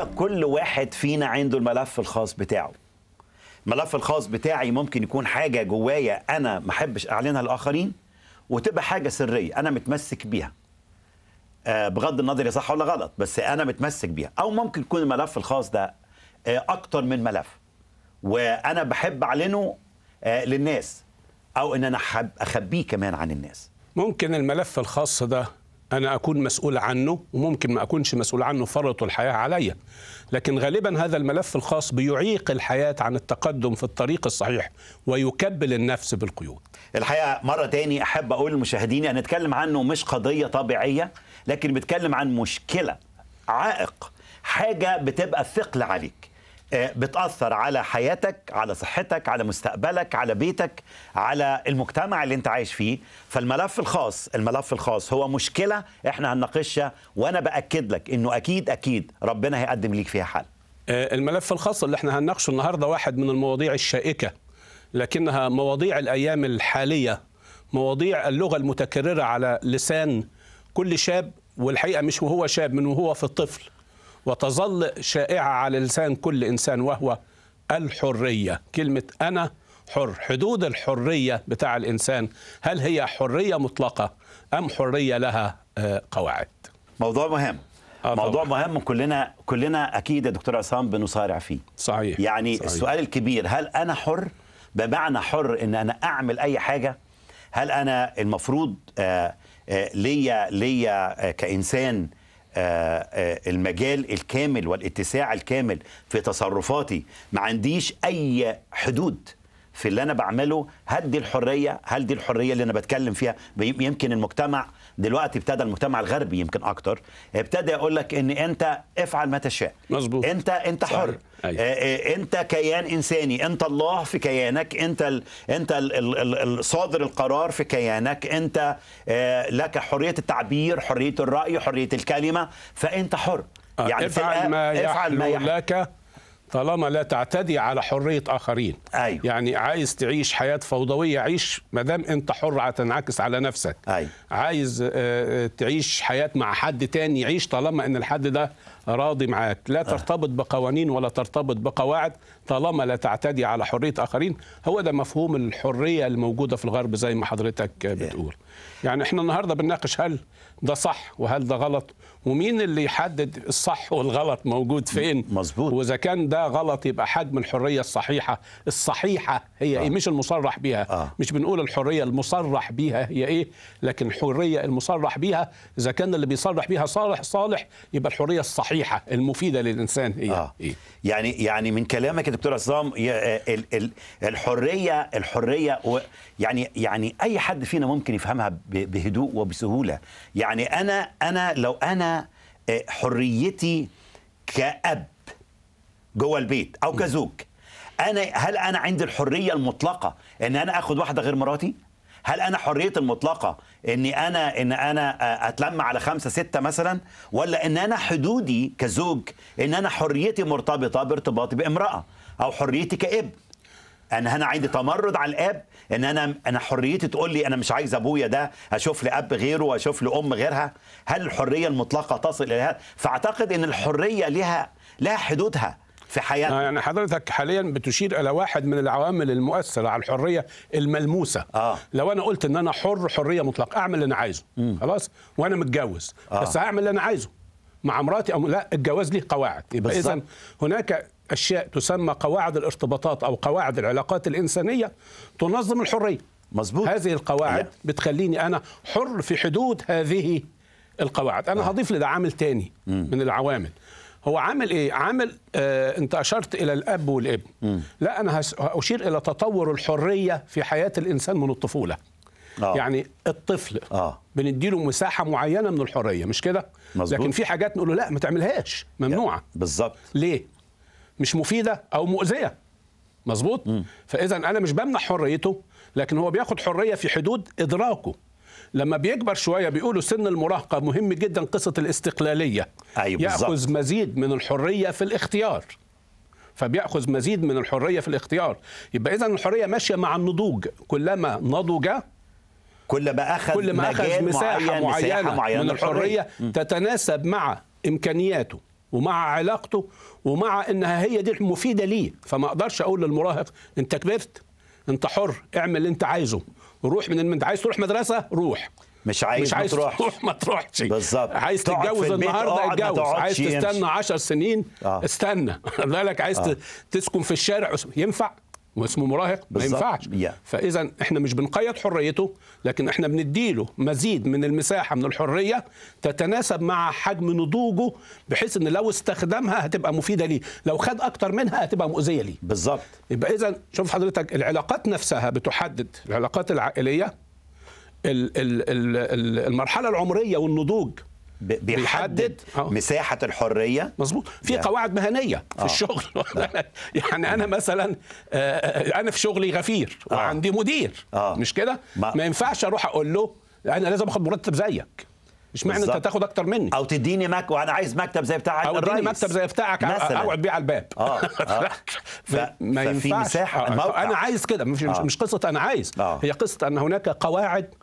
الحقيقه كل واحد فينا عنده الملف الخاص بتاعه الملف الخاص بتاعي ممكن يكون حاجه جوايا انا ما احبش اعلنها للاخرين وتبقى حاجه سريه انا متمسك بيها آه، بغض النظر صح ولا غلط بس انا متمسك بيها او ممكن يكون الملف الخاص ده آه، اكتر من ملف وانا بحب اعلنه آه، للناس او ان انا اخبيه كمان عن الناس ممكن الملف الخاص ده انا اكون مسؤول عنه وممكن ما اكونش مسؤول عنه فرطوا الحياه عليا لكن غالبا هذا الملف الخاص بيعيق الحياه عن التقدم في الطريق الصحيح ويكبل النفس بالقيود الحقيقه مره تاني احب اقول للمشاهدين ان يعني نتكلم عنه مش قضيه طبيعيه لكن بتكلم عن مشكله عائق حاجه بتبقى ثقل عليك آه، بتأثر على حياتك على صحتك على مستقبلك على بيتك على المجتمع اللي انت عايش فيه فالملف الخاص الملف الخاص هو مشكلة احنا هنناقشها وانا بأكد لك انه اكيد اكيد ربنا هيقدم ليك فيها حل آه، الملف الخاص اللي احنا هنناقشه النهاردة واحد من المواضيع الشائكة لكنها مواضيع الأيام الحالية مواضيع اللغة المتكررة على لسان كل شاب والحقيقة مش وهو شاب من وهو في الطفل وتظل شائعة على لسان كل إنسان وهو الحرية كلمة أنا حر حدود الحرية بتاع الإنسان هل هي حرية مطلقة أم حرية لها آه، قواعد موضوع مهم آه موضوع طبعا. مهم كلنا كلنا اكيد يا دكتور عصام بنصارع فيه صحيح يعني صحيح. السؤال الكبير هل انا حر بمعنى حر ان انا اعمل اي حاجه هل انا المفروض آآ آه، آآ آه، ليا ليا كانسان آه، آه، المجال الكامل والاتساع الكامل في تصرفاتي ما عنديش اي حدود في اللي انا بعمله هدي الحريه هل دي الحريه اللي انا بتكلم فيها يمكن المجتمع دلوقتي ابتدى المجتمع الغربي يمكن اكتر ابتدى يقول لك ان انت افعل ما تشاء مظبوط انت انت صحيح. حر أيوة. آه، آه، انت كيان انساني انت الله في كيانك انت ال... انت ال... صادر القرار في كيانك انت آه، لك حريه التعبير حريه الراي حريه الكلمه فانت حر يعني افعل ما يحلو لك طالما لا تعتدي على حريه اخرين أيوه. يعني عايز تعيش حياه فوضويه عيش ما دام انت حر هتنعكس على نفسك أيوه. عايز آه، تعيش حياه مع حد تاني عيش طالما ان الحد ده راضي معاك لا آه. ترتبط بقوانين ولا ترتبط بقواعد طالما لا تعتدي على حريه اخرين هو ده مفهوم الحريه الموجوده في الغرب زي ما حضرتك بتقول إيه. يعني احنا النهارده بنناقش هل ده صح وهل ده غلط ومين اللي يحدد الصح والغلط موجود فين مظبوط واذا كان ده غلط يبقى حجم الحريه الصحيحه الصحيحه هي إيه؟ آه. ايه مش المصرح بيها آه. مش بنقول الحريه المصرح بيها هي ايه لكن الحريه المصرح بيها اذا كان اللي بيصرح بيها صالح صالح يبقى الحريه الصحيحه المفيده للانسان هي آه. إيه؟ يعني يعني من كلامك يا دكتور عصام آه، الحريه الحريه يعني يعني اي حد فينا ممكن يفهمها بهدوء وبسهوله يعني انا انا لو انا آه، حريتي كأب جوه البيت أو كزوج أنا هل أنا عندي الحرية المطلقة إن أنا آخد واحدة غير مراتي؟ هل انا حريتي المطلقه اني انا ان انا آه، اتلم على خمسه سته مثلا ولا ان انا حدودي كزوج ان انا حريتي مرتبطه بارتباطي بامراه او حريتي كابن انا هنا عندي تمرد على الاب ان انا انا حريتي تقول لي انا مش عايز ابويا ده اشوف لي اب غيره واشوف لي ام غيرها هل الحريه المطلقه تصل الى هذا فاعتقد ان الحريه لها لها حدودها في حياتنا آه، يعني حضرتك حاليا بتشير الى واحد من العوامل المؤثره على الحريه الملموسه آه. لو انا قلت ان انا حر حريه مطلقه اعمل اللي انا عايزه م. خلاص وانا متجوز آه. بس هعمل اللي انا عايزه مع مراتي او لا الجواز ليه قواعد يبقى اذا هناك أشياء تسمى قواعد الارتباطات أو قواعد العلاقات الإنسانية تنظم الحرية مظبوط هذه القواعد لا. أيوة. بتخليني أنا حر في حدود هذه القواعد أنا آه. هضيف لده عامل تاني mm. من العوامل هو عامل إيه؟ عامل آه أنت أشرت إلى الأب والابن mm. لا أنا هأشير إلى تطور الحرية في حياة الإنسان من الطفولة آه. يعني الطفل آه. بنديله مساحه معينه من الحريه مش كده لكن في حاجات نقول له لا ما تعملهاش ممنوعه يعني بالظبط ليه مش مفيده او مؤذيه مظبوط فاذا انا مش بمنع حريته لكن هو بياخد حريه في حدود ادراكه لما بيكبر شويه بيقولوا سن المراهقه مهم جدا قصه الاستقلاليه أيوة ياخذ مزيد من الحريه في الاختيار فبياخذ مزيد من الحريه في الاختيار يبقى اذا الحريه ماشيه مع النضوج كلما نضج كل ما اخذ كل ما اخذ مساحه معين معينه, مساحة معينة من الحريه م. تتناسب مع امكانياته ومع علاقته ومع انها هي دي المفيده ليه فما اقدرش اقول للمراهق انت كبرت انت حر اعمل اللي انت عايزه روح من انت عايز تروح مدرسه روح مش عايز, مش عايز تروح ما تروحش بالظبط عايز تتجوز النهارده اه، اتجوز عايز تستنى 10 سنين آه. استنى بالك عايز آه. تسكن في الشارع ينفع واسمه مراهق ما ينفعش فاذا احنا مش بنقيد حريته لكن احنا بنديله مزيد من المساحه من الحريه تتناسب مع حجم نضوجه بحيث ان لو استخدمها هتبقى مفيده ليه لو خد اكتر منها هتبقى مؤذيه ليه بالظبط يبقى اذا شوف حضرتك العلاقات نفسها بتحدد العلاقات العائليه المرحله العمريه والنضوج بيحدد اه. مساحه الحريه مظبوط في يعني. قواعد مهنيه في أوه. الشغل اه. يعني انا مثلا آه، انا في شغلي غفير وعندي مدير أوه. مش كده ما. ما ينفعش اروح اقول له انا لازم اخد مرتب زيك مش معنى انت تاخد اكتر مني او تديني مك وانا عايز مكتب زي بتاعك او تديني مكتب زي بتاعك اقعد بيه على الباب اه, ف... ما ينفعش مساحه انا عايز كده مش, مش قصه انا عايز أوه. هي قصه ان هناك قواعد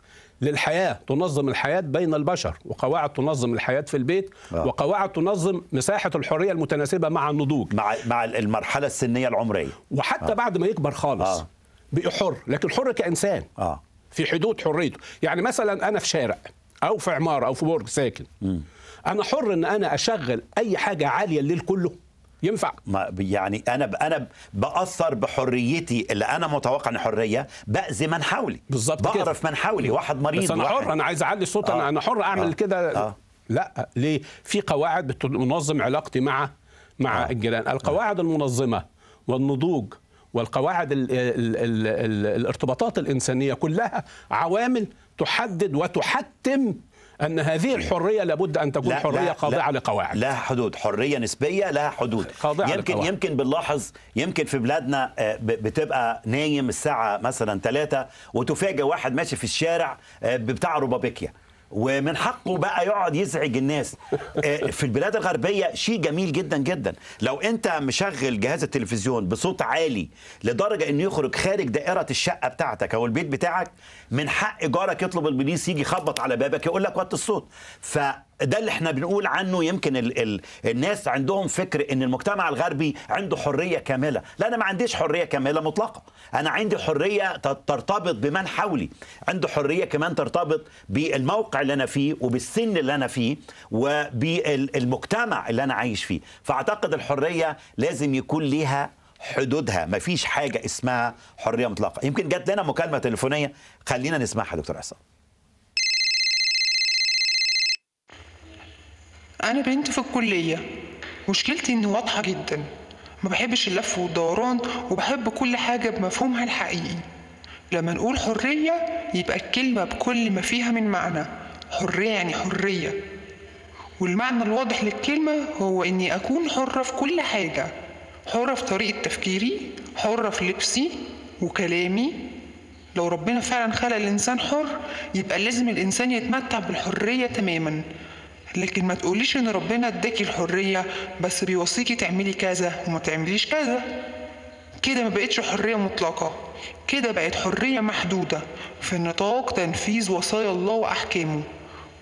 للحياة تنظم الحياة بين البشر وقواعد تنظم الحياة في البيت آه. وقواعد تنظم مساحة الحرية المتناسبة مع النضوج مع, مع المرحلة السنية العمرية وحتى آه. بعد ما يكبر خالص آه. بقى حر لكن حر كإنسان آه. في حدود حريته يعني مثلا أنا في شارع أو في عمارة أو في برج ساكن م. أنا حر إن أنا أشغل أي حاجة عالية الليل كله ينفع ما يعني انا ب... انا باثر بحريتي اللي انا متوقع ان حريه باذي من حولي بالظبط بعرف من حولي واحد مريض بس انا حر انا عايز اعلي صوت آه. انا حر اعمل آه. كده آه. لا ليه في قواعد بتنظم علاقتي مع مع آه. الجيران آه. القواعد آه. المنظمه والنضوج والقواعد الـ الـ الـ الـ الارتباطات الانسانيه كلها عوامل تحدد وتحتم ان هذه الحريه لابد ان تكون لا حريه لا خاضعه لقواعد لها حدود حريه نسبيه لها حدود خاضعة يمكن لقواعد. يمكن بنلاحظ يمكن في بلادنا آه، بتبقى نايم الساعه مثلا ثلاثة وتفاجئ واحد ماشي في الشارع آه، بتاع ربابيكيا ومن حقه بقى يقعد يزعج الناس آه، في البلاد الغربيه شيء جميل جدا جدا لو انت مشغل جهاز التلفزيون بصوت عالي لدرجه انه يخرج خارج دائره الشقه بتاعتك او البيت بتاعك من حق جارك يطلب البوليس يجي يخبط على بابك يقول لك وطي الصوت ف ده اللي احنا بنقول عنه يمكن الـ الـ الناس عندهم فكر ان المجتمع الغربي عنده حريه كامله لا انا ما عنديش حريه كامله مطلقه انا عندي حريه ترتبط بمن حولي عنده حريه كمان ترتبط بالموقع اللي انا فيه وبالسن اللي انا فيه وبالمجتمع اللي انا عايش فيه فاعتقد الحريه لازم يكون ليها حدودها ما فيش حاجه اسمها حريه مطلقه يمكن جات لنا مكالمه تليفونيه خلينا نسمعها دكتور عصام انا بنت في الكليه مشكلتي اني واضحه جدا ما بحبش اللف والدوران وبحب كل حاجه بمفهومها الحقيقي لما نقول حريه يبقى الكلمه بكل ما فيها من معنى حريه يعني حريه والمعنى الواضح للكلمه هو اني اكون حره في كل حاجه حره في طريقه تفكيري حره في لبسي وكلامي لو ربنا فعلا خلق الانسان حر يبقى لازم الانسان يتمتع بالحريه تماما لكن ما تقوليش ان ربنا اداكي الحريه بس بيوصيكي تعملي كذا وما تعمليش كذا كده ما بقتش حريه مطلقه كده بقت حريه محدوده في نطاق تنفيذ وصايا الله واحكامه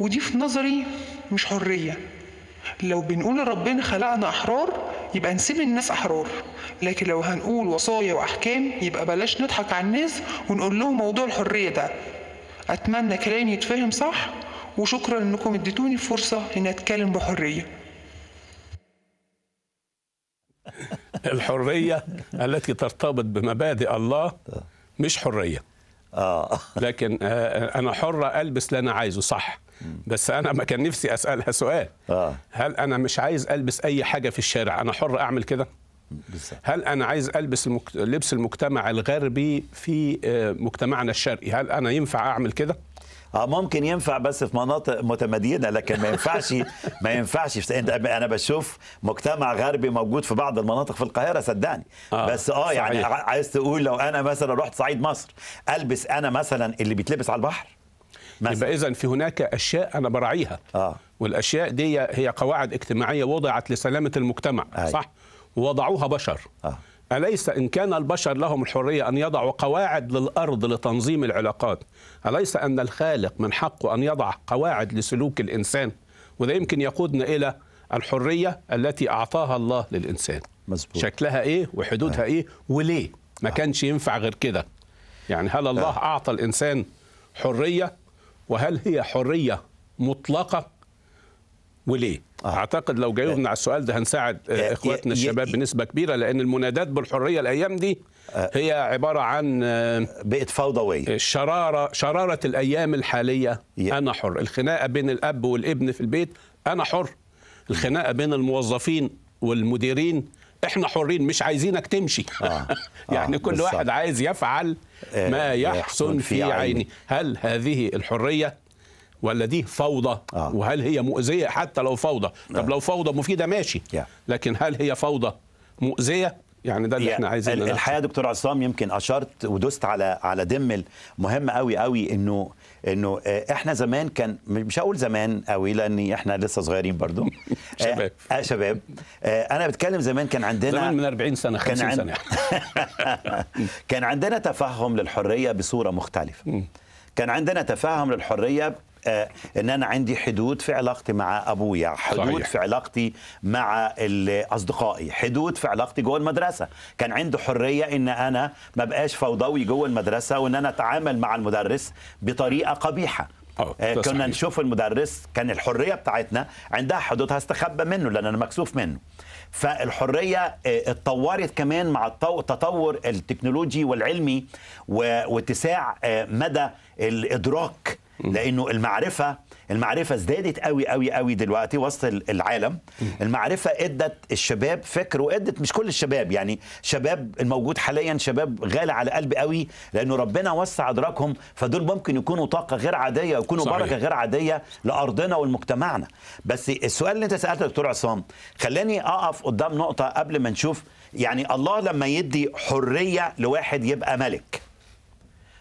ودي في نظري مش حريه لو بنقول ربنا خلقنا احرار يبقى نسيب الناس احرار لكن لو هنقول وصايا واحكام يبقى بلاش نضحك على الناس ونقول لهم موضوع الحريه ده اتمنى كلامي يتفهم صح وشكرا انكم اديتوني فرصة اني اتكلم بحريه الحريه التي ترتبط بمبادئ الله مش حريه آه. لكن آه، آه، انا حره البس اللي انا عايزه صح بس انا ما كان نفسي اسالها سؤال هل انا مش عايز البس اي حاجه في الشارع انا حر اعمل كده هل انا عايز البس لبس المجتمع الغربي في مجتمعنا الشرقي هل انا ينفع اعمل كده اه ممكن ينفع بس في مناطق متمدينه لكن ما ينفعش ما ينفعش انا بشوف مجتمع غربي موجود في بعض المناطق في القاهره صدقني آه بس اه يعني صحيح. يعني عايز تقول لو انا مثلا رحت صعيد مصر البس انا مثلا اللي بيتلبس على البحر مثلا. يبقى اذا في هناك اشياء انا براعيها آه. والاشياء دي هي قواعد اجتماعيه وضعت لسلامه المجتمع آه. صح ووضعوها بشر آه. أليس إن كان البشر لهم الحرية أن يضعوا قواعد للأرض لتنظيم العلاقات أليس أن الخالق من حقه أن يضع قواعد لسلوك الإنسان وده يمكن يقودنا إلى الحرية التي أعطاها الله للإنسان مزبوط. شكلها إيه وحدودها آه. إيه وليه ما آه. كانش ينفع غير كده يعني هل الله آه. أعطى الإنسان حرية وهل هي حرية مطلقة وليه؟ آه. اعتقد لو جاوبنا على السؤال ده هنساعد آه. آه، اخواتنا الشباب بنسبه كبيره لان المنادات بالحريه الايام دي آه. هي عباره عن آه، بقت فوضويه شراره شراره الايام الحاليه يه. انا حر الخناقه بين الاب والابن في البيت انا حر الخناقه بين الموظفين والمديرين احنا حرين مش عايزينك تمشي آه. يعني آه. كل بالصبع. واحد عايز يفعل ما يحسن في عيني هل هذه الحريه ولا دي فوضى آه. وهل هي مؤذيه حتى لو فوضى طب آه. لو فوضى مفيده ماشي yeah. لكن هل هي فوضى مؤذيه يعني ده اللي احنا عايزين الحقيقه دكتور عصام يمكن اشرت ودست على على دم مهم قوي قوي انه انه آه، احنا زمان كان مش هقول زمان قوي لاني احنا لسه صغيرين برضو شباب آه،, اه شباب اه انا بتكلم زمان كان عندنا زمان من 40 سنه 50 كان عن... سنه كان عندنا تفهم للحريه بصوره مختلفه كان عندنا تفهم للحريه آه، ان انا عندي حدود في علاقتي مع ابويا حدود صحيح. في علاقتي مع اصدقائي حدود في علاقتي جوه المدرسه كان عنده حريه ان انا ما بقاش فوضوي جوه المدرسه وان انا اتعامل مع المدرس بطريقه قبيحه آه كنا صحيح. نشوف المدرس كان الحريه بتاعتنا عندها حدودها استخبى منه لان انا مكسوف منه فالحريه آه، اتطورت كمان مع التطور التكنولوجي والعلمي واتساع آه، مدى الادراك لانه المعرفه المعرفه ازدادت قوي قوي قوي دلوقتي وسط العالم المعرفه ادت الشباب فكر وادت مش كل الشباب يعني شباب الموجود حاليا شباب غالي على قلبي قوي لانه ربنا وسع ادراكهم فدول ممكن يكونوا طاقه غير عاديه ويكونوا صحيح. بركه غير عاديه لارضنا ولمجتمعنا بس السؤال اللي انت سالته دكتور عصام خلاني اقف قدام نقطه قبل ما نشوف يعني الله لما يدي حريه لواحد يبقى ملك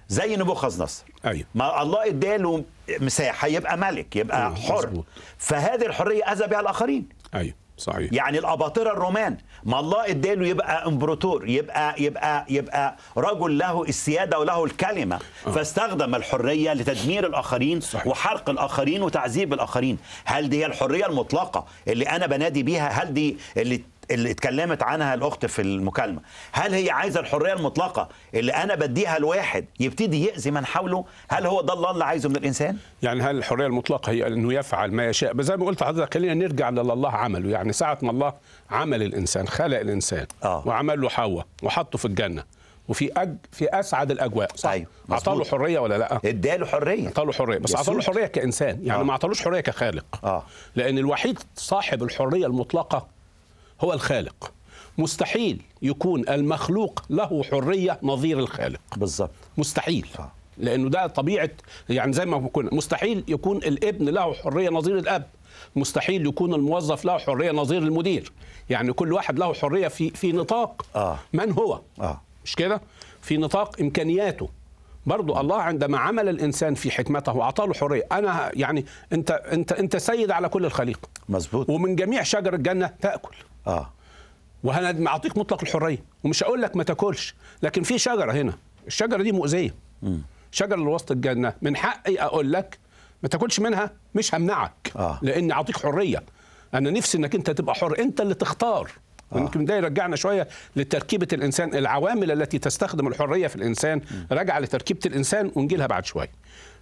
زي نبوخذ نصر أيوه. ما الله اداله مساحه يبقى ملك يبقى أيوه. حر مزبوط. فهذه الحريه اذى بها الاخرين ايوه صحيح يعني الاباطره الرومان ما الله اداله يبقى امبراطور يبقى يبقى يبقى رجل له السياده وله الكلمه آه. فاستخدم الحريه لتدمير الاخرين صحيح. وحرق الاخرين وتعذيب الاخرين هل دي هي الحريه المطلقه اللي انا بنادي بيها هل دي اللي اللي اتكلمت عنها الاخت في المكالمه هل هي عايزه الحريه المطلقه اللي انا بديها لواحد يبتدي ياذي من حوله هل هو ده الله اللي عايزه من الانسان يعني هل الحريه المطلقه هي انه يفعل ما يشاء بس زي ما قلت حضرتك خلينا نرجع للي الله عمله يعني ساعه ما الله عمل الانسان خلق الانسان آه. وعمل له حواء وحطه في الجنه وفي أج في اسعد الاجواء صح ايوه طيب، اعطاه حريه ولا لا اداله حريه اعطاه حريه بس اعطاه حريه كانسان يعني آه. ما اعطالوش حريه كخالق آه. لان الوحيد صاحب الحريه المطلقه هو الخالق مستحيل يكون المخلوق له حريه نظير الخالق بالظبط مستحيل آه. لانه ده طبيعه يعني زي ما كنا مستحيل يكون الابن له حريه نظير الاب مستحيل يكون الموظف له حريه نظير المدير يعني كل واحد له حريه في في نطاق آه. من هو آه. مش كده في نطاق امكانياته برضو الله عندما عمل الانسان في حكمته واعطاه حريه انا يعني انت انت انت سيد على كل الخليقه مظبوط ومن جميع شجر الجنه تاكل اه وهنا اعطيك مطلق الحريه ومش هقول لك ما تاكلش لكن في شجره هنا الشجره دي مؤذيه شجره لوسط الجنه من حقي اقول لك ما تاكلش منها مش همنعك آه. لاني اعطيك حريه انا نفسي انك انت تبقى حر انت اللي تختار آه. ويمكن آه. ده يرجعنا شويه لتركيبه الانسان العوامل التي تستخدم الحريه في الانسان راجعه لتركيبه الانسان ونجيلها بعد شويه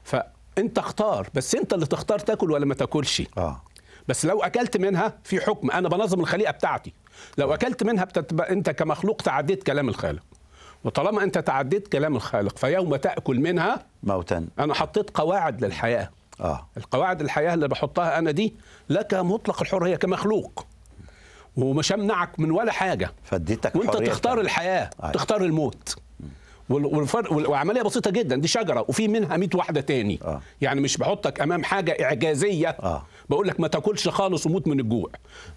فانت اختار بس انت اللي تختار تاكل ولا ما تاكلش آه. بس لو اكلت منها في حكم انا بنظم الخليقه بتاعتي لو اكلت منها بتتب... انت كمخلوق تعديت كلام الخالق وطالما انت تعديت كلام الخالق فيوم تاكل منها موتا انا حطيت قواعد للحياه اه القواعد الحياه اللي بحطها انا دي لك مطلق الحريه كمخلوق ومش همنعك من ولا حاجه فاديتك وانت تختار الحياه آه. تختار الموت والفرق وعمليه بسيطه جدا دي شجره وفي منها 100 واحده تاني آه. يعني مش بحطك امام حاجه اعجازيه آه. بقول لك ما تاكلش خالص وموت من الجوع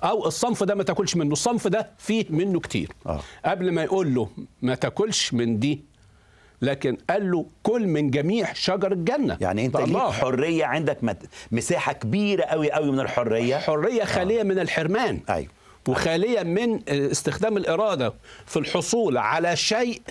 او الصنف ده ما تاكلش منه الصنف ده فيه منه كتير آه. قبل ما يقول له ما تاكلش من دي لكن قال له كل من جميع شجر الجنه يعني انت ليه حريه عندك مساحه كبيره قوي قوي من الحريه حريه آه. خاليه آه. من الحرمان ايوه وخاليه من استخدام الاراده في الحصول على شيء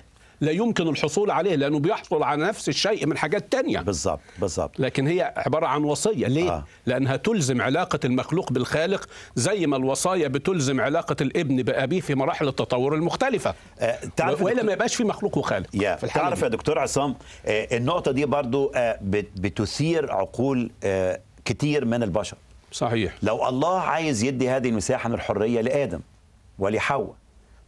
لا يمكن الحصول عليه لانه بيحصل على نفس الشيء من حاجات تانية بالظبط بالظبط لكن هي عباره عن وصيه ليه آه. لانها تلزم علاقه المخلوق بالخالق زي ما الوصايا بتلزم علاقه الابن بابيه في مراحل التطور المختلفه آه، تعرف والا ما يبقاش في مخلوق وخالق يا في تعرف يا دكتور عصام آه، النقطه دي برضو آه، بتثير عقول آه، كتير من البشر صحيح لو الله عايز يدي هذه المساحه من الحريه لادم ولحواء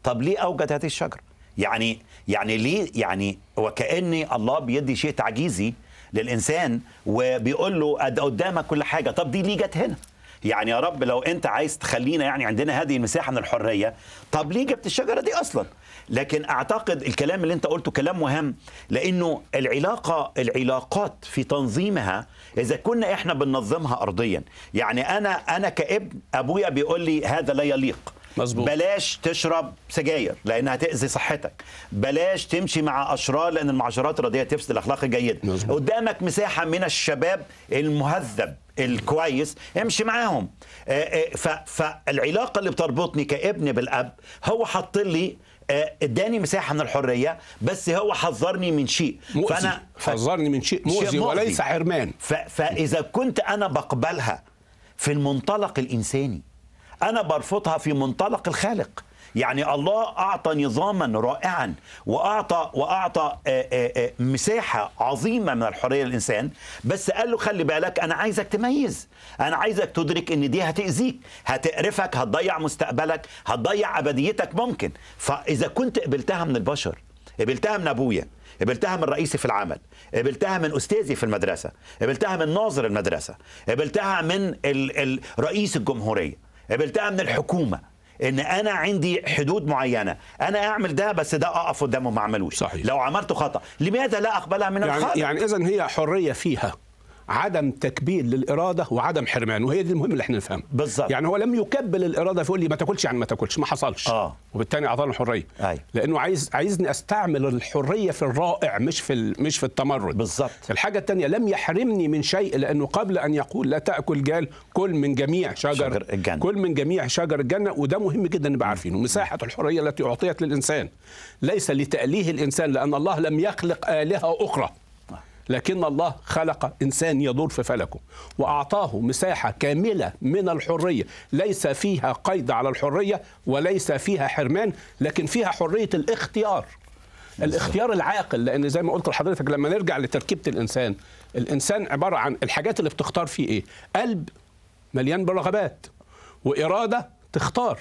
طب ليه اوجد هذه الشجره يعني يعني ليه يعني وكان الله بيدي شيء تعجيزي للإنسان وبيقول له قدامك كل حاجة طب دي ليه جت هنا يعني يا رب لو انت عايز تخلينا يعني عندنا هذه المساحه من الحريه طب ليه جبت الشجره دي اصلا لكن اعتقد الكلام اللي انت قلته كلام مهم لانه العلاقه العلاقات في تنظيمها اذا كنا احنا بننظمها ارضيا يعني انا انا كابن ابويا بيقول لي هذا لا يليق مزبوط. بلاش تشرب سجاير لانها تاذي صحتك بلاش تمشي مع اشرار لان المعشرات الرياضيه تفسد الاخلاق الجيده مزبوط. قدامك مساحه من الشباب المهذب الكويس امشي معاهم آه، آه، فالعلاقه اللي بتربطني كابن بالاب هو حط لي آه، اداني مساحه من الحريه بس هو حذرني من شيء مؤذي. فانا حذرني من شيء مؤذي, شيء مؤذي. وليس حرمان فاذا كنت انا بقبلها في المنطلق الانساني أنا برفضها في منطلق الخالق يعني الله أعطى نظاما رائعا وأعطى وأعطى آه، آه، آه، مساحة عظيمة من الحرية للإنسان بس قال له خلي بالك أنا عايزك تميز أنا عايزك تدرك إن دي هتأذيك هتقرفك هتضيع مستقبلك هتضيع أبديتك ممكن فإذا كنت قبلتها من البشر قبلتها من أبويا قبلتها من رئيسي في العمل قبلتها من أستاذي في المدرسة قبلتها من ناظر المدرسة قبلتها من ال... ال... رئيس الجمهورية قبلتها من الحكومه ان انا عندي حدود معينه انا اعمل ده بس ده اقف قدامه ما اعملوش صحيح. لو عملته خطا لماذا لا اقبلها من يعني الخالق يعني اذا هي حريه فيها عدم تكبيل للاراده وعدم حرمان وهي دي المهم اللي احنا نفهمها بالظبط يعني هو لم يكبل الاراده فيقول لي ما تاكلش يعني ما تاكلش ما حصلش اه وبالتالي اعطاني الحريه أي. لانه عايز عايزني استعمل الحريه في الرائع مش في مش في التمرد بالظبط الحاجه الثانيه لم يحرمني من شيء لانه قبل ان يقول لا تاكل قال كل من جميع شجر, شجر الجنه كل من جميع شجر الجنه وده مهم جدا نبقى عارفينه مساحه الحريه التي اعطيت للانسان ليس لتاليه الانسان لان الله لم يخلق الهه اخرى لكن الله خلق إنسان يدور في فلكه وأعطاه مساحة كاملة من الحرية ليس فيها قيد على الحرية وليس فيها حرمان لكن فيها حرية الاختيار الاختيار العاقل لان زي ما قلت لحضرتك لما نرجع لتركيبه الانسان الانسان عباره عن الحاجات اللي بتختار فيه ايه قلب مليان بالرغبات واراده تختار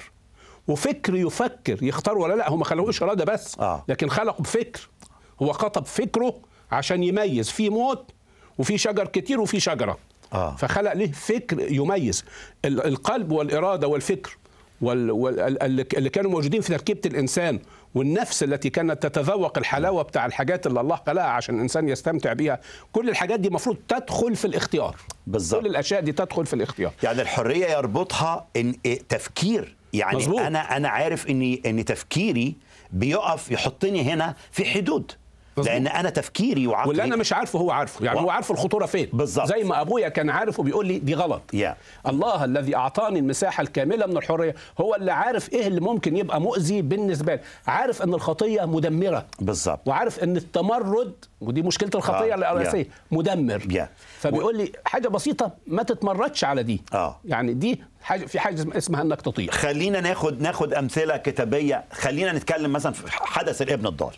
وفكر يفكر يختار ولا لا هم خلقوش اراده بس آه. لكن خلقوا بفكر هو خطب فكره عشان يميز في موت وفي شجر كتير وفي شجره آه. فخلق له فكر يميز القلب والاراده والفكر واللي اللي كانوا موجودين في تركيبه الانسان والنفس التي كانت تتذوق الحلاوه بتاع الحاجات اللي الله خلقها عشان الانسان يستمتع بيها كل الحاجات دي المفروض تدخل في الاختيار بالظبط كل الاشياء دي تدخل في الاختيار يعني الحريه يربطها ان إيه، تفكير يعني مزبوط. انا انا عارف اني ان تفكيري بيقف يحطني هنا في حدود بالزبط. لان انا تفكيري وعقلي واللي انا مش عارفه هو عارفه يعني و... هو عارف الخطوره فين بالظبط زي ما ابويا كان عارف وبيقول لي دي غلط يا. الله الذي اعطاني المساحه الكامله من الحريه هو اللي عارف ايه اللي ممكن يبقى مؤذي بالنسبه لي عارف ان الخطيه مدمره بالظبط وعارف ان التمرد ودي مشكله الخطيه آه. الرئيسيه مدمر يا. فبيقول لي حاجه بسيطه ما تتمردش على دي آه. يعني دي حاجه في حاجه اسمها انك تطيع خلينا ناخد ناخد امثله كتابيه خلينا نتكلم مثلا في حدث الابن الضال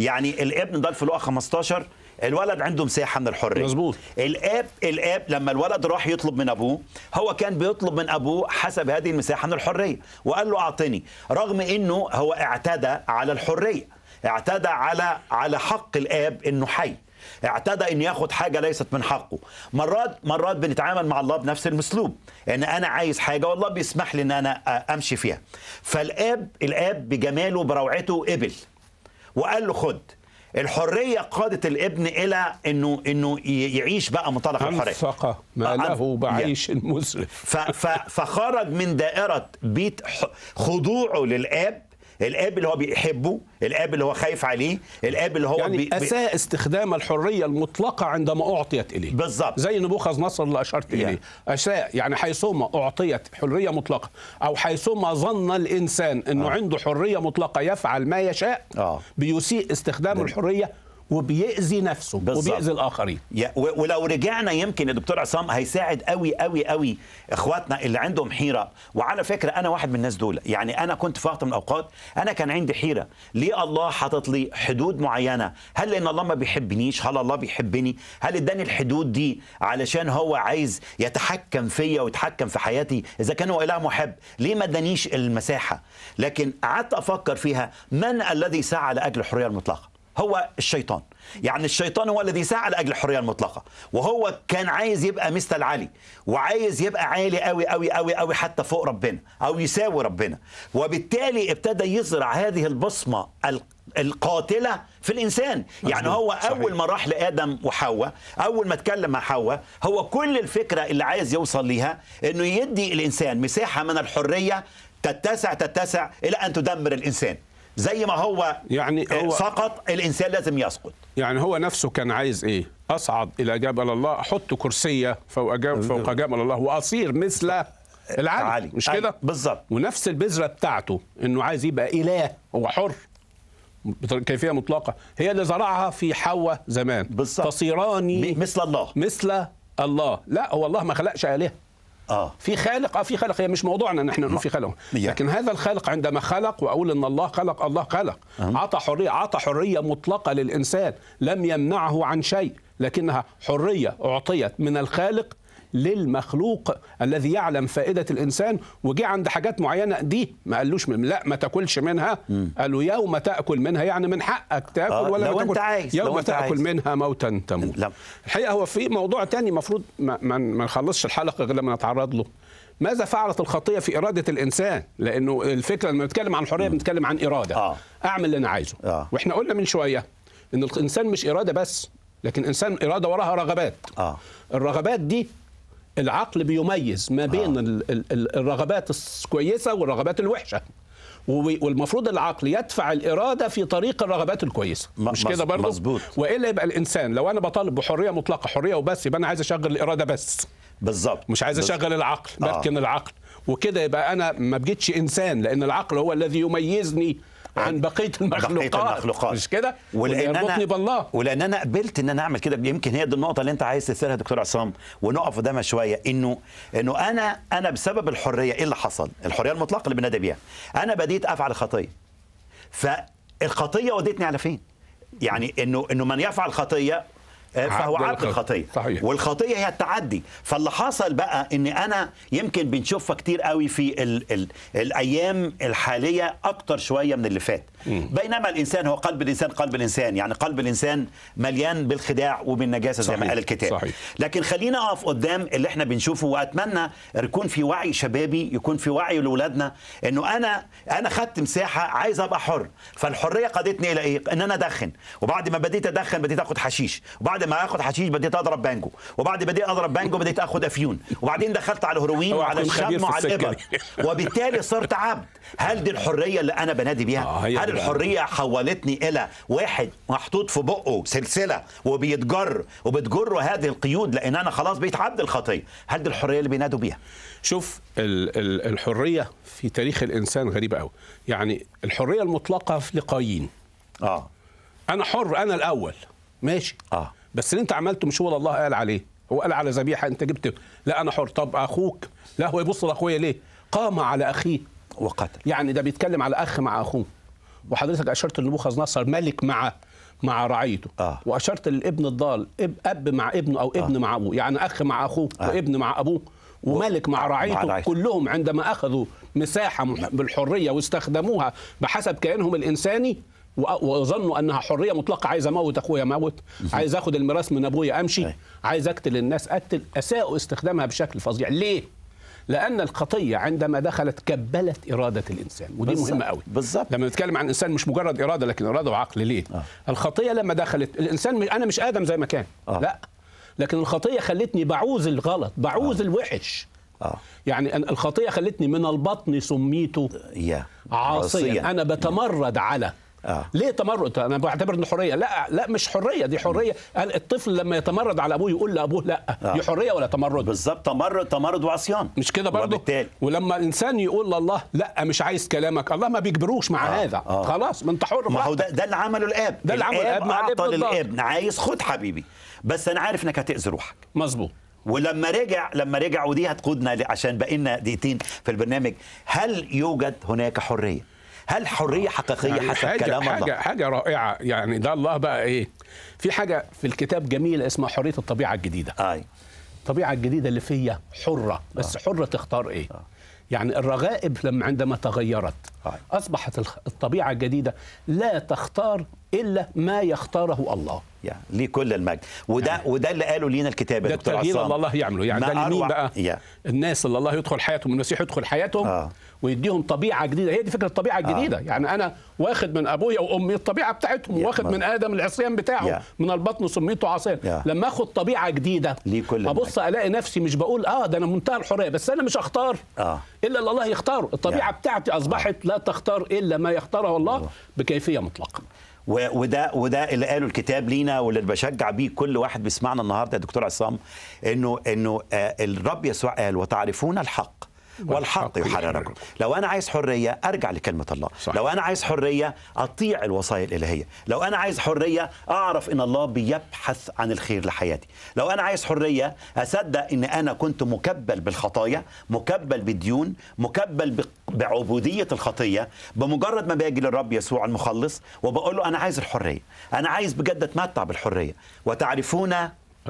يعني الابن ضل في لقاء 15 الولد عنده مساحه من الحريه مظبوط الاب الاب لما الولد راح يطلب من ابوه هو كان بيطلب من ابوه حسب هذه المساحه من الحريه وقال له اعطني رغم انه هو اعتدى على الحريه اعتدى على على حق الاب انه حي اعتدى ان ياخد حاجه ليست من حقه مرات مرات بنتعامل مع الله بنفس المسلوب ان انا عايز حاجه والله بيسمح لي ان انا امشي فيها فالاب الاب بجماله بروعته قبل وقال له خد الحرية قادت الابن إلى إنه إنه يعيش بقى منطلق الحرية أنفق ما له بعيش مسرف فخرج من دائرة بيت خضوعه للآب الاب اللي هو بيحبه الاب اللي هو خايف عليه الاب اللي هو يعني اساء استخدام الحريه المطلقه عندما اعطيت اليه بالظبط زي نبوخذ نصر اللي اشرت اليه يعني. اساء يعني حيثما اعطيت حريه مطلقه او حيثما ظن الانسان انه آه. عنده حريه مطلقه يفعل ما يشاء آه. بيسيء استخدام ده. الحريه وبيأذي نفسه بالزبط. وبيأذي الآخرين ولو رجعنا يمكن يا دكتور عصام هيساعد قوي قوي قوي إخواتنا اللي عندهم حيرة وعلى فكرة أنا واحد من الناس دول يعني أنا كنت في وقت من الأوقات أنا كان عندي حيرة ليه الله حاطط لي حدود معينة هل لأن الله ما بيحبنيش هل الله بيحبني هل اداني الحدود دي علشان هو عايز يتحكم فيا ويتحكم في حياتي إذا كان هو إله محب ليه ما ادانيش المساحة لكن قعدت أفكر فيها من الذي سعى لأجل الحرية المطلقة هو الشيطان يعني الشيطان هو الذي سعى لاجل الحريه المطلقه وهو كان عايز يبقى مثل علي وعايز يبقى عالي قوي قوي قوي قوي حتى فوق ربنا او يساوي ربنا وبالتالي ابتدى يزرع هذه البصمه القاتله في الانسان يعني هو صحيح. اول ما راح لادم وحواء اول ما اتكلم مع حواء هو كل الفكره اللي عايز يوصل ليها انه يدي الانسان مساحه من الحريه تتسع تتسع الى ان تدمر الانسان زي ما هو يعني آه، هو سقط الانسان لازم يسقط يعني هو نفسه كان عايز ايه اصعد الى جبل الله احط كرسيه فوق جبل أه، فوق أه. جبل الله واصير مثل طيب. العلي مش كده بالظبط ونفس البذره بتاعته انه عايز يبقى اله هو حر كيفيه مطلقه هي اللي زرعها في حواء زمان بالظبط تصيراني مثل الله مثل الله لا هو الله ما خلقش الهه اه في خالق اه في خالق هي مش موضوعنا نحن نقول في خالق يعني. لكن هذا الخالق عندما خلق واقول ان الله خلق الله خلق اعطى حريه اعطى حريه مطلقه للانسان لم يمنعه عن شيء لكنها حريه اعطيت من الخالق للمخلوق الذي يعلم فائده الانسان وجي عند حاجات معينه دي ما قالوش من لا ما تاكلش منها قال له يوم تاكل منها يعني من حقك تاكل آه، ولا لو تاكل انت عايز. يوم لو تاكل عايز. منها موتا تموت لا. الحقيقه هو في موضوع تاني المفروض ما, ما, ما نخلصش الحلقه غير لما نتعرض له ماذا فعلت الخطية في إرادة الإنسان؟ لأنه الفكرة لما نتكلم عن حرية بنتكلم عن إرادة آه. أعمل اللي أنا عايزه آه. وإحنا قلنا من شوية إن الإنسان مش إرادة بس لكن إنسان إرادة وراها رغبات آه. الرغبات دي العقل بيميز ما بين آه. الرغبات الكويسه والرغبات الوحشه والمفروض العقل يدفع الاراده في طريق الرغبات الكويسه مش كده برضه مظبوط والا يبقى الانسان لو انا بطالب بحريه مطلقه حريه وبس يبقى انا عايز اشغل الاراده بس بالظبط مش عايز اشغل العقل بركن آه. العقل وكده يبقى انا ما بقتش انسان لان العقل هو الذي يميزني عن بقيه المخلوقات بقيه المخلوقات مش كده ولان انا بالله ولان انا قبلت ان انا اعمل كده يمكن هي دي النقطه اللي انت عايز تسالها دكتور عصام ونقف قدامها شويه انه انه انا انا بسبب الحريه ايه اللي حصل؟ الحريه المطلقه اللي بنادي بيها انا بديت افعل خطيه فالخطيه وديتني على فين؟ يعني انه انه من يفعل خطيه آه، فهو عقد الخطيه صحيح. والخطيه هي التعدي فاللي حصل بقى ان انا يمكن بنشوفها كتير قوي في الـ الـ الايام الحاليه اكتر شويه من اللي فات مم. بينما الانسان هو قلب الانسان قلب الانسان يعني قلب الانسان مليان بالخداع وبالنجاسه صحيح. زي ما قال الكتاب صحيح. لكن خلينا اقف قدام اللي احنا بنشوفه واتمنى يكون في وعي شبابي يكون في وعي لاولادنا انه انا انا خدت مساحه عايز ابقى حر فالحريه قادتني الى ايه ان انا ادخن وبعد ما بديت ادخن بديت اخد حشيش وبعد بعد ما اخد حشيش بديت اضرب بانجو وبعد بديت اضرب بانجو بديت اخد افيون وبعدين دخلت على الهروين وعلى الشم وعلى الابر وبالتالي صرت عبد هل دي الحريه اللي انا بنادي بيها آه، هل الحريه حولتني الى واحد محطوط في بقه سلسله وبيتجر وبتجره هذه القيود لان انا خلاص بقيت عبد الخطيه هل دي الحريه اللي بينادوا بيها شوف الحريه في تاريخ الانسان غريبه قوي يعني الحريه المطلقه في لقايين اه انا حر انا الاول ماشي اه بس اللي انت عملته مش هو الله قال عليه هو قال على ذبيحه انت جبت لا انا حر طب اخوك لا هو يبص لاخويا ليه قام على اخيه وقتل يعني ده بيتكلم على اخ مع اخوه وحضرتك اشرت لنبوخذ نصر ملك مع مع رعيته آه. واشرت للابن الضال اب مع ابنه او ابن آه. مع ابوه يعني اخ مع اخوه آه. وابن مع ابوه وملك مع رعيته مع كلهم عندما اخذوا مساحه بالحريه واستخدموها بحسب كيانهم الانساني وظنوا انها حريه مطلقه عايز اموت اخويا اموت عايز اخد الميراث من ابويا امشي عايز اقتل الناس اقتل اساءوا استخدامها بشكل فظيع ليه لان الخطيه عندما دخلت كبلت اراده الانسان ودي بالزبط. مهمه قوي بالظبط لما نتكلم عن انسان مش مجرد اراده لكن اراده وعقل ليه آه. الخطيه لما دخلت الانسان انا مش ادم زي ما كان آه. لا لكن الخطيه خلتني بعوز الغلط بعوز آه. الوحش آه. يعني الخطيه خلتني من البطن سميته yeah. عاصيا. انا بتمرد yeah. على آه. ليه تمرد انا بعتبر انه حريه لا لا مش حريه دي حريه الطفل لما يتمرد على ابوه يقول لابوه لا آه. دي حريه ولا تمرد بالظبط تمرد تمرد وعصيان مش كده برضه وبالتالي. ولما الانسان يقول لله لا مش عايز كلامك الله ما بيجبروش مع آه. هذا آه. خلاص ما انت حر ما هو ده ده اللي عمله الاب ده اللي عمله الاب مع الابن للابن عايز خد حبيبي بس انا عارف انك هتاذي روحك مظبوط ولما رجع لما رجع ودي هتقودنا عشان بقينا دقيقتين في البرنامج هل يوجد هناك حريه هل حريه آه. حقيقيه يعني حسب حاجة كلام حاجة الله حاجه رائعه يعني ده الله بقى ايه في حاجه في الكتاب جميله اسمها حريه الطبيعه الجديده اي الطبيعه الجديده اللي فيا حره آه. بس آه. حره تختار ايه آه. يعني الرغائب لما عندما تغيرت آه. أصبحت الطبيعة الجديدة لا تختار الا ما يختاره الله يعني ليه كل المجد وده يعني. وده اللي قاله لينا الكتاب ده دكتور اللي الله يعمله يعني ده لمين بقى يعني. الناس اللي الله يدخل حياتهم المسيح يدخل حياتهم آه. ويديهم طبيعه جديده هي دي فكره الطبيعه آه. الجديده آه. يعني انا واخد من ابويا وامي الطبيعه بتاعتهم يعني واخد من ادم العصيان بتاعه يعني. من البطن سميته عصيان يعني. لما اخد طبيعه جديده ليه كل ابص الاقي نفسي مش بقول اه ده انا منتهى الحريه بس انا مش اختار آه. الا اللي الله يختاره الطبيعه يعني. بتاعتي اصبحت آه. لا تختار الا ما يختاره الله بكيفيه مطلقه وده وده اللي قاله الكتاب لينا واللي بشجع بيه كل واحد بيسمعنا النهارده يا دكتور عصام انه انه آه، الرب يسوع قال وتعرفون الحق والحق يحرركم لو أنا عايز حرية أرجع لكلمة الله صح. لو أنا عايز حرية أطيع الوصايا الإلهية لو أنا عايز حرية أعرف إن الله بيبحث عن الخير لحياتي لو أنا عايز حرية أصدق إن أنا كنت مكبل بالخطايا مكبل بالديون مكبل بعبودية الخطية بمجرد ما باجي للرب يسوع المخلص وبقول له أنا عايز الحرية أنا عايز بجد أتمتع بالحرية وتعرفون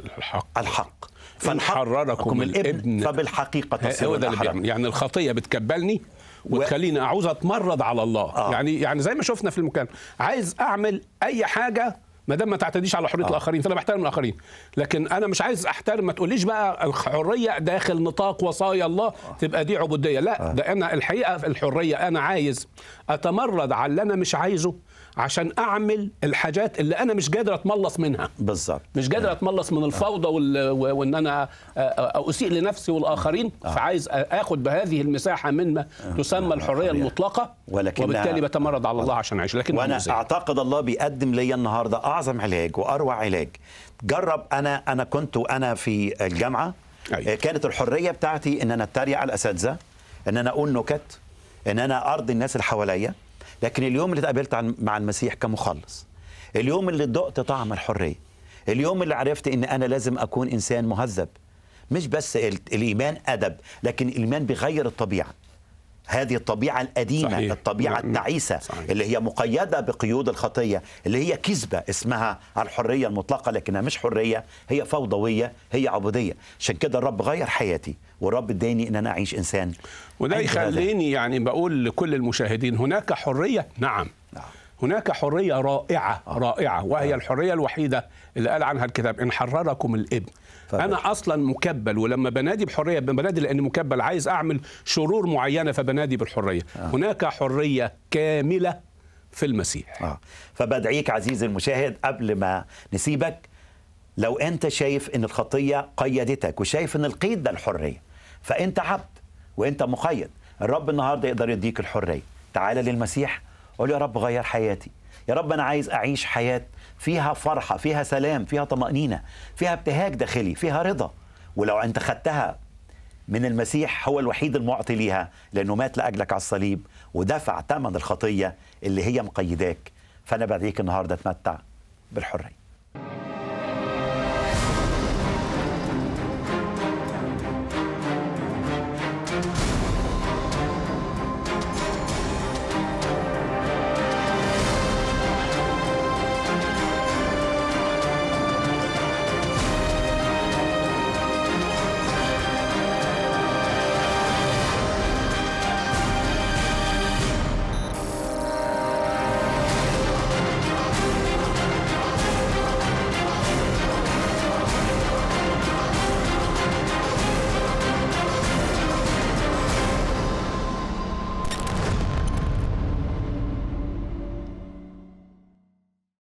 الحق الحق فنحرركم من الابن فبالحقيقه تصير هو ده اللي بيعمل يعني الخطيه بتكبلني وتخليني اعوز اتمرد على الله آه. يعني يعني زي ما شفنا في المكان عايز اعمل اي حاجه ما دام ما تعتديش على حريه آه. الاخرين فانا بحترم الاخرين لكن انا مش عايز احترم ما تقوليش بقى الحريه داخل نطاق وصايا الله آه. تبقى دي عبوديه لا آه. ده انا الحقيقه الحريه انا عايز اتمرد على اللي انا مش عايزه عشان اعمل الحاجات اللي انا مش قادر اتملص منها بالظبط مش قادر نعم. اتملص من الفوضى نعم. وال... وان انا آه، آه، اسيء لنفسي والاخرين آه. فعايز اخد بهذه المساحه ما تسمى الحريه المطلقه ولكن وبالتالي بتمرد على الله عشان اعيش لكن وانا اعتقد الله بيقدم لي النهارده اعظم علاج واروع علاج جرب انا انا كنت وانا في الجامعه أيوة. كانت الحريه بتاعتي ان انا اتريق على الاساتذه ان انا اقول نكت ان انا ارضي الناس اللي حواليا لكن اليوم اللي اتقابلت مع المسيح كمخلص اليوم اللي ذقت طعم الحريه اليوم اللي عرفت ان انا لازم اكون انسان مهذب مش بس الايمان ادب لكن الايمان بيغير الطبيعه هذه الطبيعة القديمة صحيح. الطبيعة نعم. التعيسة صحيح. اللي هي مقيدة بقيود الخطية اللي هي كذبة اسمها الحرية المطلقة لكنها مش حرية هي فوضوية هي عبودية عشان كده الرب غير حياتي والرب اداني ان انا اعيش انسان وده يخليني يعني بقول لكل المشاهدين هناك حرية نعم, نعم. هناك حرية رائعة آه. رائعة وهي آه. الحرية الوحيدة اللي قال عنها الكتاب إن حرركم الإبن فبش. انا اصلا مكبل ولما بنادي بحريه بنادي لاني مكبل عايز اعمل شرور معينه فبنادي بالحريه آه. هناك حريه كامله في المسيح آه. فبدعيك عزيزي المشاهد قبل ما نسيبك لو انت شايف ان الخطيه قيدتك وشايف ان القيد ده الحريه فانت عبد وانت مقيد الرب النهارده يقدر يديك الحريه تعال للمسيح قول يا رب غير حياتي يا رب انا عايز اعيش حياه فيها فرحة فيها سلام فيها طمأنينة فيها ابتهاج داخلي فيها رضا ولو أنت خدتها من المسيح هو الوحيد المعطي ليها لأنه مات لأجلك على الصليب ودفع ثمن الخطية اللي هي مقيداك فأنا بديك النهاردة تمتع بالحرية